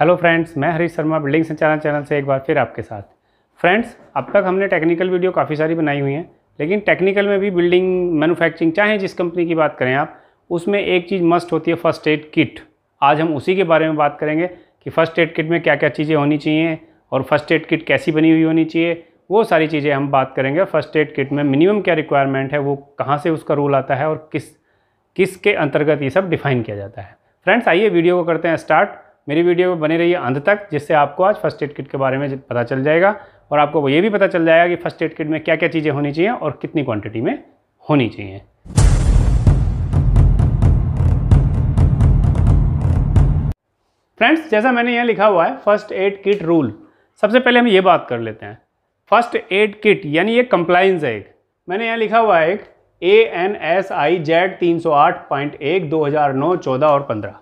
hello friends मैं Harish Sharma building संचालन channel से एक बार फिर आपके साथ फ्रेंड्स अब तक हमने टेक्निकल वीडियो काफ़ी सारी बनाई हुई हैं लेकिन टेक्निकल में भी बिल्डिंग मैन्युफैक्चरिंग चाहे जिस कंपनी की बात करें आप उसमें एक चीज़ मस्ट होती है फर्स्ट एड किट आज हम उसी के बारे में बात करेंगे कि फर्स्ट एड किट में क्या क्या चीज़ें होनी चाहिए और फर्स्ट एड किट कैसी बनी हुई होनी चाहिए वो सारी चीज़ें हम बात करेंगे फर्स्ट एड किट में मिनिमम क्या रिक्वायरमेंट है वो कहाँ से उसका रूल आता है और किस किस के अंतर्गत ये सब डिफाइन किया जाता है फ्रेंड्स आइए वीडियो को करते हैं स्टार्ट मेरी वीडियो में बने रहिए अंत तक जिससे आपको आज फर्स्ट एड किट के बारे में पता चल जाएगा और आपको ये भी पता चल जाएगा कि फर्स्ट एड किट में क्या क्या चीज़ें होनी चाहिए और कितनी क्वांटिटी में होनी चाहिए फ्रेंड्स जैसा मैंने यहाँ लिखा हुआ है फर्स्ट एड किट रूल सबसे पहले हम ये बात कर लेते हैं फर्स्ट एड किट यानी ये कंप्लाइंस है एक मैंने यहाँ लिखा हुआ है एक A N S I Z तीन सौ आठ पॉइंट एक दो हज़ार नौ चौदह और पंद्रह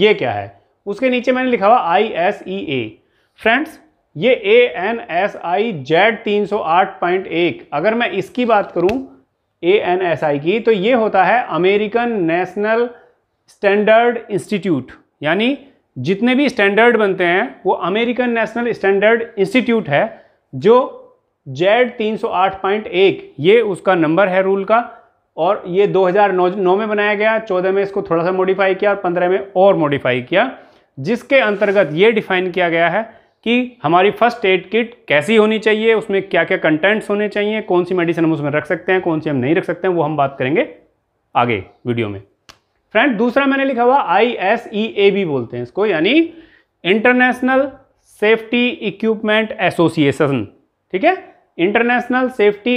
ये क्या है उसके नीचे मैंने लिखा हुआ I S E A friends ये A N S I Z तीन सौ आठ पॉइंट एक अगर मैं इसकी बात करूं ए एन एस आई की तो ये होता है अमेरिकन नेशनल स्टैंडर्ड इंस्टीट्यूट यानी जितने भी स्टैंडर्ड बनते हैं वो अमेरिकन नेशनल स्टैंडर्ड इंस्टीट्यूट है जो जेड तीन सौ आठ पॉइंट एक ये उसका नंबर है रूल का और ये 2009 में बनाया गया 14 में इसको थोड़ा सा मॉडिफाई किया और 15 में और मॉडिफाई किया जिसके अंतर्गत ये डिफाइन किया गया है कि हमारी फर्स्ट एड किट कैसी होनी चाहिए उसमें क्या क्या कंटेंट्स होने चाहिए कौन सी मेडिसिन हम उसमें रख सकते हैं कौन सी हम नहीं रख सकते हैं वो हम बात करेंगे आगे वीडियो में फ्रेंड दूसरा मैंने लिखा हुआ I S E A B बोलते हैं इसको यानी इंटरनेशनल सेफ्टी इक्विपमेंट एसोसिएशन ठीक है international safety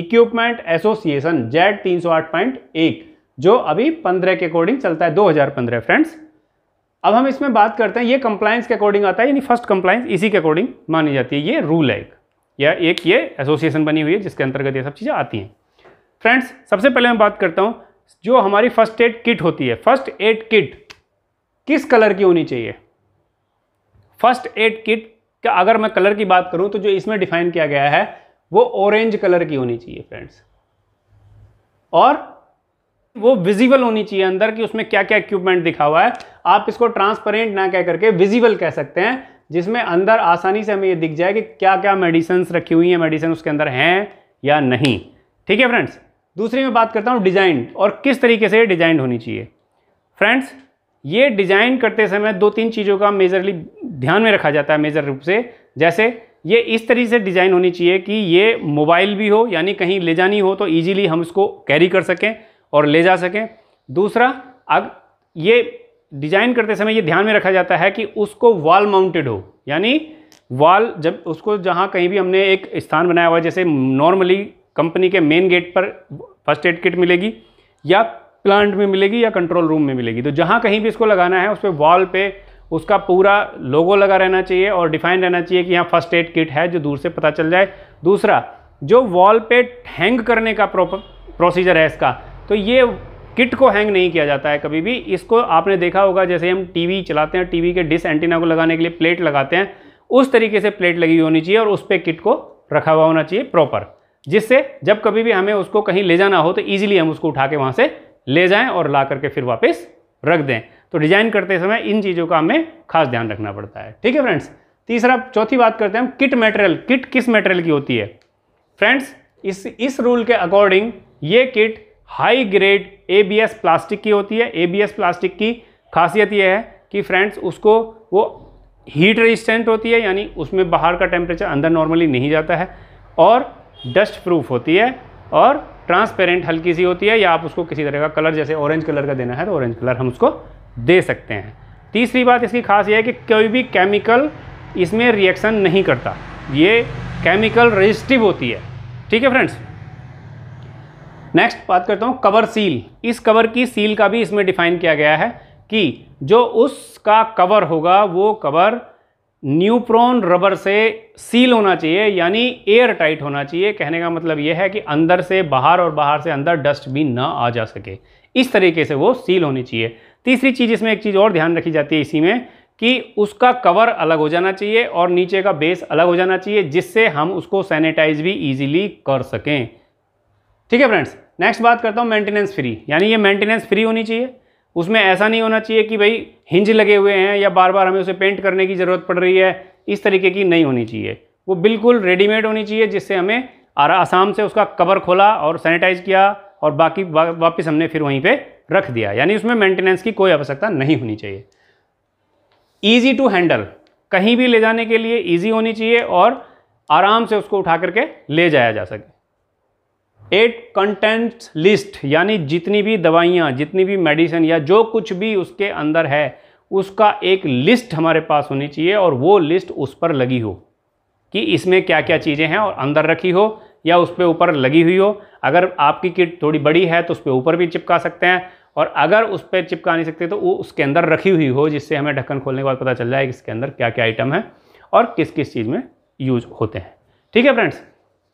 equipment association Z तीन सौ आठ पॉइंट एक जो अभी पंद्रह के अकॉर्डिंग चलता है दो हजार पंद्रह फ्रेंड्स अब हम इसमें बात करते हैं ये कंप्लायंस के अकॉर्डिंग आता है यानी फर्स्ट कंप्लायंस इसी के अकॉर्डिंग मानी जाती है ये रूल है एक या एक ये एसोसिएशन बनी हुई है जिसके अंतर्गत ये सब चीज़ें आती हैं फ्रेंड्स सबसे पहले मैं बात करता हूँ जो हमारी फर्स्ट एड किट होती है फर्स्ट एड किट किस कलर की होनी चाहिए फर्स्ट एड किट का अगर मैं कलर की बात करूँ तो जो इसमें डिफाइन किया गया है वो ऑरेंज कलर की होनी चाहिए फ्रेंड्स और वो विजिबल होनी चाहिए अंदर कि उसमें क्या क्या इक्विपमेंट दिखा हुआ है आप इसको ट्रांसपेरेंट ना कह करके विजिबल कह सकते हैं जिसमें अंदर आसानी से हमें ये दिख जाए कि क्या क्या मेडिसिन रखी हुई हैं मेडिसिन उसके अंदर हैं या नहीं ठीक है फ्रेंड्स दूसरी मैं बात करता हूँ डिजाइन और किस तरीके से डिजाइन होनी चाहिए फ्रेंड्स ये डिजाइन करते समय दो तीन चीज़ों का मेजरली ध्यान में रखा जाता है मेजर रूप से जैसे ये इस तरीके से डिज़ाइन होनी चाहिए कि ये मोबाइल भी हो यानी कहीं ले जानी हो तो ईजिली हम इसको कैरी कर सकें और ले जा सकें दूसरा अब ये डिज़ाइन करते समय ये ध्यान में रखा जाता है कि उसको वॉल माउंटेड हो यानी वॉल जब उसको जहाँ कहीं भी हमने एक स्थान बनाया हुआ जैसे नॉर्मली कंपनी के मेन गेट पर फर्स्ट एड किट मिलेगी या प्लांट में मिलेगी या कंट्रोल रूम में मिलेगी तो जहाँ कहीं भी इसको लगाना है उस पर वॉल पे उसका पूरा लोगो लगा रहना चाहिए और डिफाइन रहना चाहिए कि यहाँ फर्स्ट एड किट है जो दूर से पता चल जाए दूसरा जो वॉल पे हैंग करने का प्रॉपर प्रोसीजर है इसका तो ये किट को हैंग नहीं किया जाता है कभी भी इसको आपने देखा होगा जैसे हम टीवी चलाते हैं टीवी के डिस एंटीना को लगाने के लिए प्लेट लगाते हैं उस तरीके से प्लेट लगी होनी चाहिए और उस पर किट को रखा हुआ होना चाहिए प्रॉपर जिससे जब कभी भी हमें उसको कहीं ले जाना हो तो ईजिली हम उसको उठा के वहाँ से ले जाएँ और ला करके फिर वापस रख दें तो डिज़ाइन करते समय इन चीज़ों का हमें खास ध्यान रखना पड़ता है ठीक है फ्रेंड्स तीसरा चौथी बात करते हैं हम किट मटेरियल किट किस मटेरियल की होती है फ्रेंड्स इस इस रूल के अकॉर्डिंग ये kit high grade ABS plastic की होती है एबीएस प्लास्टिक की खासियत यह है कि फ्रेंड्स उसको वो हीट रेजिस्टेंट होती है यानी उसमें बाहर का टेम्परेचर अंदर नॉर्मली नहीं जाता है और डस्ट प्रूफ होती है और ट्रांसपेरेंट हल्की सी होती है या आप उसको किसी तरह का कलर जैसे ऑरेंज कलर का देना है तो ऑरेंज कलर हम उसको दे सकते हैं तीसरी बात इसकी खास यह है कि कोई भी केमिकल इसमें रिएक्शन नहीं करता ये केमिकल रजिस्टिव होती है ठीक है फ्रेंड्स नेक्स्ट बात करता हूँ कवर सील इस कवर की सील का भी इसमें डिफाइन किया गया है कि जो उसका कवर होगा वो कवर न्यूप्रोन रबर से सील होना चाहिए यानी एयर टाइट होना चाहिए कहने का मतलब यह है कि अंदर से बाहर और बाहर से अंदर डस्ट भी ना आ जा सके इस तरीके से वो सील होनी चाहिए तीसरी चीज़ इसमें एक चीज़ और ध्यान रखी जाती है इसी में कि उसका कवर अलग हो जाना चाहिए और नीचे का बेस अलग हो जाना चाहिए जिससे हम उसको सैनिटाइज भी ईजिली कर सकें ठीक है फ्रेंड्स नेक्स्ट बात करता हूँ मेंटेनेंस फ्री यानी ये मेंटेनेंस फ्री होनी चाहिए उसमें ऐसा नहीं होना चाहिए कि भाई हिंज लगे हुए हैं या बार बार हमें उसे पेंट करने की ज़रूरत पड़ रही है इस तरीके की नहीं होनी चाहिए वो बिल्कुल रेडीमेड होनी चाहिए जिससे हमें आसाम से उसका कवर खोला और सैनिटाइज़ किया और बाकी वापस हमने फिर वहीं पे रख दिया यानी उसमें मेंटेनेंस की कोई आवश्यकता नहीं होनी चाहिए ईजी टू हैंडल कहीं भी ले जाने के लिए ईजी होनी चाहिए और आराम से उसको उठा करके ले जाया जा सके एट कंटेंट्स लिस्ट यानी जितनी भी दवाइयाँ जितनी भी मेडिसिन या जो कुछ भी उसके अंदर है उसका एक लिस्ट हमारे पास होनी चाहिए और वो लिस्ट उस पर लगी हो कि इसमें क्या क्या चीज़ें हैं और अंदर रखी हो या उस पर ऊपर लगी हुई हो अगर आपकी किट थोड़ी बड़ी है तो उस पर ऊपर भी चिपका सकते हैं और अगर उस पर चिपका नहीं सकते तो वो उसके अंदर रखी हुई हो जिससे हमें ढक्कन खोलने के बाद पता चल जाए कि इसके अंदर क्या क्या आइटम है और किस किस चीज़ में यूज होते हैं ठीक है फ्रेंड्स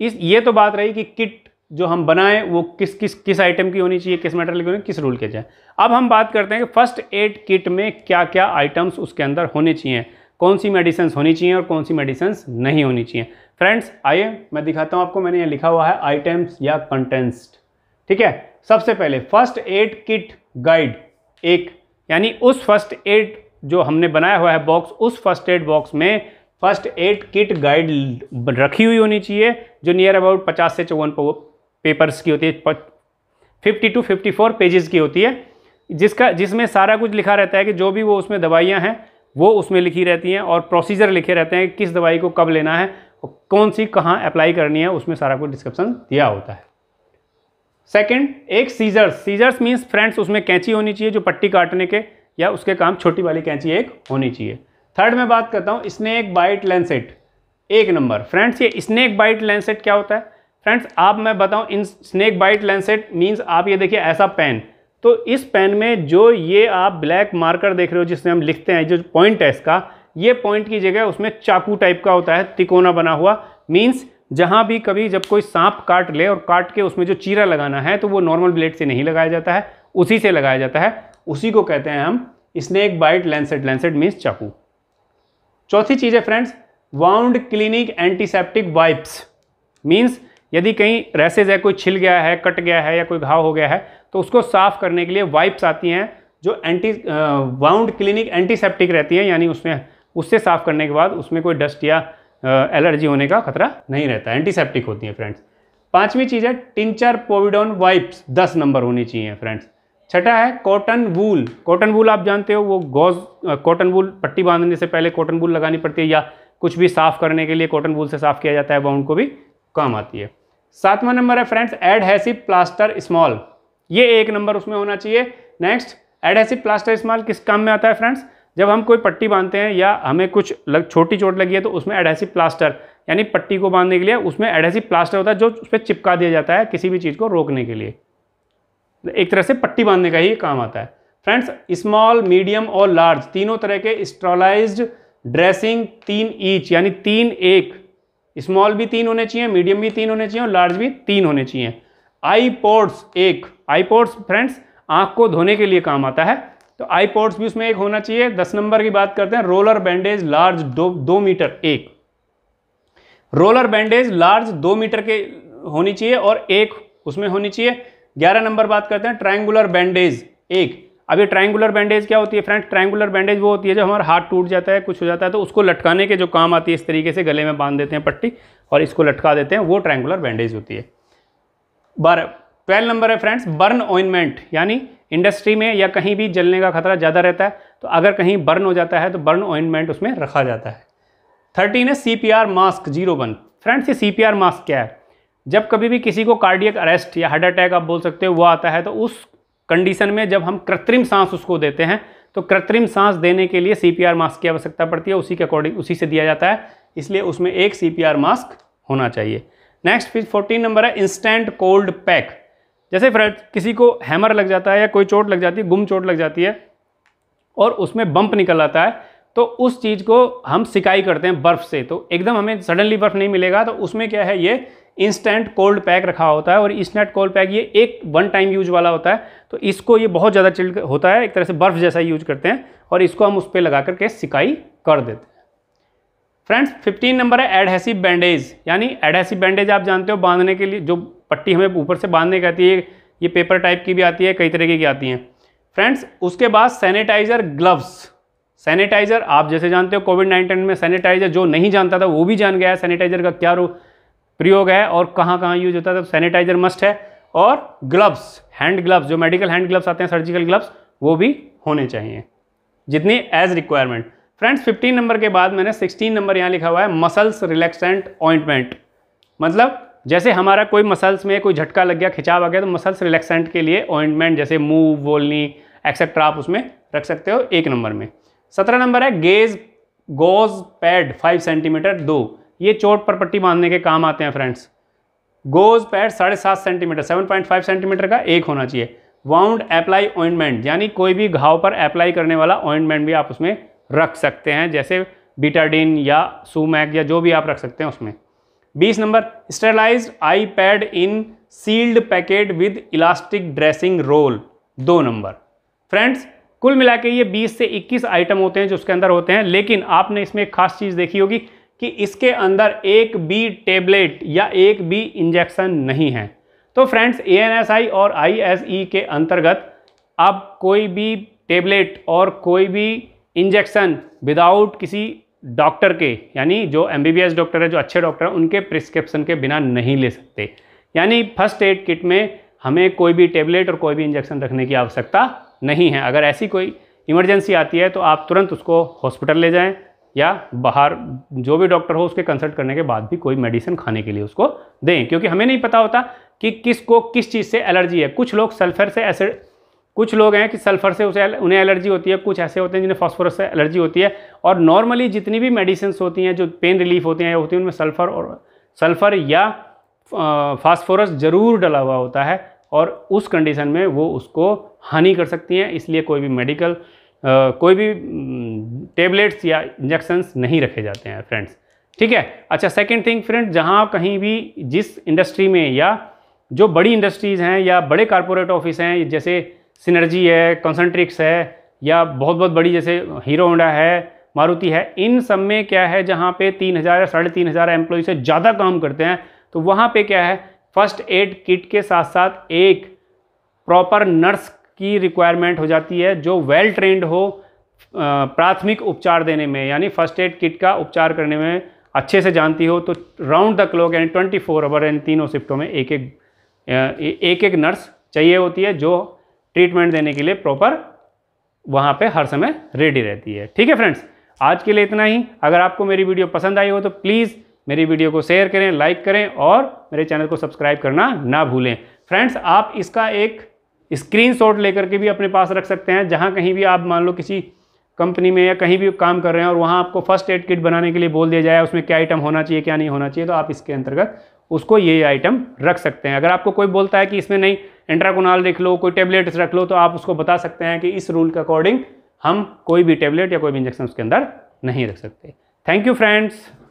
इस ये तो बात रही कि किट जो हम बनाएं वो किस किस किस आइटम की होनी चाहिए किस मटेरियल की होनी किस रूल के जाए अब हम बात करते हैं कि फर्स्ट एड किट में क्या क्या आइटम्स उसके अंदर होने चाहिए कौन सी मेडिसन्स होनी चाहिए और कौन सी मेडिसन्स नहीं होनी चाहिए फ्रेंड्स आइए मैं दिखाता हूँ आपको मैंने यहाँ लिखा हुआ है आइटम्स या कंटेंस्ट ठीक है सबसे पहले फर्स्ट एड किट गाइड एक यानी उस फर्स्ट एड जो हमने बनाया हुआ है बॉक्स उस फर्स्ट एड बॉक्स में फर्स्ट एड किट गाइड रखी हुई होनी चाहिए जो नियर अबाउट पचास से चौवन पेपर्स की होती है fifty two fifty four pages की होती है जिसका जिसमें सारा कुछ लिखा रहता है कि जो भी वो उसमें दवाइयाँ हैं वो उसमें लिखी रहती हैं और प्रोसीजर लिखे रहते हैं कि किस दवाई को कब लेना है और कौन सी कहाँ अप्लाई करनी है उसमें सारा कुछ डिस्क्रिप्शन दिया होता है सेकेंड एक सीजर्स सीजर्स मीन्स फ्रेंड्स उसमें कैंची होनी चाहिए जो पट्टी काटने के या उसके काम छोटी वाली कैंची एक होनी चाहिए थर्ड में बात करता हूँ स्नैक बाइट लेंसेट एक नंबर फ्रेंड्स ये स्नेक बाइट लेंसेट क्या होता है फ्रेंड्स आप मैं बताऊं इन स्नेक बाइट लेंसेट मींस आप ये देखिए ऐसा पेन तो इस पेन में जो ये आप ब्लैक मार्कर देख रहे हो जिसमें हम लिखते हैं जो पॉइंट है इसका ये पॉइंट की जगह उसमें चाकू टाइप का होता है तिकोना बना हुआ मीन्स जहाँ भी कभी जब कोई सांप काट ले और काट के उसमें जो चीरा लगाना है तो वो नॉर्मल ब्लेड से नहीं लगाया जाता है उसी से लगाया जाता है उसी को कहते हैं हम snake bite lancet lancet means चाकू चौथी चीज़ है friends wound clinic antiseptic wipes means यदि कहीं रैसेज है कोई छिल गया है कट गया है या कोई घाव हो गया है तो उसको साफ करने के लिए वाइप्स आती हैं जो एंटी वाउंड क्लिनिक एंटीसेप्टिक रहती है यानी उसमें उससे साफ करने के बाद उसमें कोई डस्ट या एलर्जी होने का खतरा नहीं रहता एंटीसेप्टिक होती है फ्रेंड्स पांचवी चीज़ है टिंचर पोविडोन वाइप्स दस नंबर होनी चाहिए फ्रेंड्स छठा है कॉटन वूल कॉटन वूल आप जानते हो वो गोज कॉटन वूल पट्टी बांधने से पहले कॉटन वूल लगानी पड़ती है या कुछ भी साफ़ करने के लिए कॉटन वूल से साफ़ किया जाता है वाउंड को भी काम आती है सातवां नंबर है फ्रेंड्स एडहेसिव प्लास्टर स्मॉल ये एक नंबर उसमें होना चाहिए नेक्स्ट एडहेसिव प्लास्टर स्मॉल किस काम में आता है फ्रेंड्स जब हम कोई पट्टी बांधते हैं या हमें कुछ लग छोटी चोट लगी है तो उसमें एडहेसिव प्लास्टर यानी पट्टी को बांधने के लिए उसमें एडहेसिव प्लास्टर होता है जो उस पर चिपका दिया जाता है किसी भी चीज़ को रोकने के लिए एक तरह से पट्टी बांधने का ही काम आता है फ्रेंड्स स्मॉल मीडियम और लार्ज तीनों तरह के स्ट्रोलाइज ड्रेसिंग तीन ईच यानी तीन एक स्मॉल भी तीन होने चाहिए मीडियम भी तीन होने चाहिए और लार्ज भी तीन होने चाहिए आई पोर्ट्स एक आई पोर्ट्स फ्रेंड्स आँख को धोने के लिए काम आता है तो आई पोर्ट्स भी उसमें एक होना चाहिए दस नंबर की बात करते हैं रोलर बैंडेज लार्ज दो दो मीटर एक रोलर बैंडेज लार्ज दो मीटर के होनी चाहिए और एक उसमें होनी चाहिए ग्यारह नंबर बात करते हैं ट्रायंगुलर बैंडेज एक अभी ये ट्रायंगुलर बैंडेज क्या होती है फ्रेंड्स ट्रायंगुलर बैंडेज वो होती है जो हमारा हाथ टूट जाता है कुछ हो जाता है तो उसको लटकाने के जो काम आती है इस तरीके से गले में बांध देते हैं पट्टी और इसको लटका देते हैं वो ट्रायंगुलर बैंडेज होती है बारह ट्वेल्व नंबर है फ्रेंड्स बर्न ऑइनमेंट यानी इंडस्ट्री में या कहीं भी जलने का खतरा ज़्यादा रहता है तो अगर कहीं बर्न हो जाता है तो बर्न ऑइनमेंट उसमें रखा जाता है थर्टीन है C mask zero one friends ये सी मास्क क्या है जब कभी भी किसी को कार्डियक अरेस्ट या हार्ट अटैक आप बोल सकते हो वो आता है तो उस कंडीशन में जब हम कृत्रिम सांस उसको देते हैं तो कृत्रिम सांस देने के लिए सीपीआर मास्क की आवश्यकता पड़ती है उसी के अकॉर्डिंग उसी से दिया जाता है इसलिए उसमें एक सीपीआर मास्क होना चाहिए नेक्स्ट फिर फोर्टीन नंबर है इंस्टेंट कोल्ड पैक जैसे फ्रेंड किसी को हैमर लग जाता है या कोई चोट लग जाती है गुम चोट लग जाती है और उसमें बम्प निकल आता है तो उस चीज़ को हम सिकाई करते हैं बर्फ़ से तो एकदम हमें सडनली बर्फ़ नहीं मिलेगा तो उसमें क्या है ये इंस्टेंट कोल्ड पैक रखा होता है और इंस्टेंट कोल्ड पैक ये एक वन टाइम यूज वाला होता है तो इसको ये बहुत ज़्यादा चिल्ड होता है एक तरह से बर्फ़ जैसा यूज करते हैं और इसको हम उस पर लगा करके सिकाई कर देते हैं फ्रेंड्स 15 नंबर है एडहेसिव बैंडेज यानी एडहेसिव बैंडेज आप जानते हो बांधने के लिए जो पट्टी हमें ऊपर से बांधने की आती है ये पेपर टाइप की भी आती है कई तरीके की आती हैं फ्रेंड्स उसके बाद सैनिटाइज़र ग्लव्स सैनिटाइज़र आप जैसे जानते हो कोविड नाइन्टीन में सैनिटाइज़र जो नहीं जानता था वो भी जान गया है सैनिटाइज़र का क्या रो प्रयोग है और कहाँ कहाँ यूज होता है तो सैनिटाइजर मस्ट है और ग्लव्स हैंड ग्लव्स जो मेडिकल हैंड ग्लव्स आते हैं सर्जिकल ग्लव्स वो भी होने चाहिए जितनी एज रिक्वायरमेंट फ्रेंड्स 15 नंबर के बाद मैंने 16 नंबर यहाँ लिखा हुआ है मसल्स रिलैक्सेंट ऑइंटमेंट मतलब जैसे हमारा कोई मसल्स में कोई झटका लग गया खिंचाव आ गया तो मसल्स रिलैक्सेंट के लिए ऑइंटमेंट जैसे मूव वोलनी एक्सेट्रा आप उसमें रख सकते हो एक नंबर में सत्रह नंबर है gauze gauze pad five centimetre दो ये चोट पर पट्टी बांधने के काम आते हैं फ्रेंड्स गोज पैड साढ़े सात centimetre seven point five centimetre का एक होना चाहिए वाउंड अप्लाई ऑइंटमेंट यानी कोई भी घाव पर अप्लाई करने वाला ऑइंटमेंट भी आप उसमें रख सकते हैं जैसे बीटाडीन या सूमैक या जो भी आप रख सकते हैं उसमें बीस नंबर sterilise eye pad in sealed packet with elastic dressing roll दो नंबर फ्रेंड्स कुल मिला के ये 20 से 21 आइटम होते हैं जो उसके अंदर होते हैं लेकिन आपने इसमें एक खास चीज़ देखी होगी कि इसके अंदर एक भी टेबलेट या एक भी इंजेक्शन नहीं है तो फ्रेंड्स ए और आई e के अंतर्गत आप कोई भी टेबलेट और कोई भी इंजेक्शन विदाउट किसी डॉक्टर के यानी जो एम डॉक्टर है जो अच्छे डॉक्टर हैं उनके प्रिस्क्रिप्शन के बिना नहीं ले सकते यानी फर्स्ट एड किट में हमें कोई भी टेबलेट और कोई भी इंजेक्शन रखने की आवश्यकता नहीं है अगर ऐसी कोई इमरजेंसी आती है तो आप तुरंत उसको हॉस्पिटल ले जाएं या बाहर जो भी डॉक्टर हो उसके कंसल्ट करने के बाद भी कोई मेडिसिन खाने के लिए उसको दें क्योंकि हमें नहीं पता होता कि किस को किस चीज़ से एलर्जी है कुछ लोग सल्फर से एसिड कुछ लोग हैं कि सल्फर से उसे उन्हें एलर्जी होती है कुछ ऐसे होते हैं जिन्हें फॉस्फोरस से एलर्जी होती है और नॉर्मली जितनी भी मेडिसिन होती हैं जो पेन रिलीफ होती हैं या होती हैं उनमें सल्फर और सल्फर या फास्फोरस ज़रूर डला हुआ होता है और उस कंडीशन में वो उसको हानि कर सकती हैं इसलिए कोई भी मेडिकल कोई भी हम्म, टेबलेट्स या इंजेक्शंस नहीं रखे जाते हैं फ्रेंड्स ठीक है अच्छा सेकंड थिंग फ्रेंड जहां कहीं भी जिस इंडस्ट्री में या जो बड़ी इंडस्ट्रीज़ हैं या बड़े कारपोरेट ऑफिस हैं जैसे सिनर्जी है कंसनट्रिक्स है या बहुत बहुत बड़ी जैसे हीरो होंडा है मारुति है इन सब में क्या है जहाँ पे तीन हज़ार या साढ़े तीन हज़ार एम्प्लॉय से ज़्यादा काम करते हैं तो वहाँ पे क्या है फर्स्ट एड किट के साथ साथ एक प्रॉपर नर्स की रिक्वायरमेंट हो जाती है जो वेल ट्रेंड हो प्राथमिक उपचार देने में यानी फर्स्ट एड किट का उपचार करने में अच्छे से जानती हो तो राउंड द क्लॉक यानी ट्वेंटी फोर आवर यानी तीनों शिफ्टों में एक एक एक एक नर्स चाहिए होती है जो ट्रीटमेंट देने के लिए प्रॉपर वहाँ पे हर समय रेडी रहती है ठीक है फ्रेंड्स आज के लिए इतना ही अगर आपको मेरी वीडियो पसंद आई हो तो प्लीज़ मेरी वीडियो को शेयर करें लाइक करें और मेरे चैनल को सब्सक्राइब करना ना भूलें फ्रेंड्स आप इसका एक स्क्रीनशॉट लेकर के भी अपने पास रख सकते हैं जहाँ कहीं भी आप मान लो किसी कंपनी में या कहीं भी काम कर रहे हैं और वहाँ आपको फर्स्ट एड किट बनाने के लिए बोल दिया जाए उसमें क्या आइटम होना चाहिए क्या नहीं होना चाहिए तो आप इसके अंतर्गत उसको ये आइटम रख सकते हैं अगर आपको कोई बोलता है कि इसमें नहीं एंट्राकोनाल रख लो कोई टेबलेट्स रख लो तो आप उसको बता सकते हैं कि इस रूल के अकॉर्डिंग हम कोई भी टेबलेट या कोई भी इंजेक्शन उसके अंदर नहीं रख सकते थैंक यू फ्रेंड्स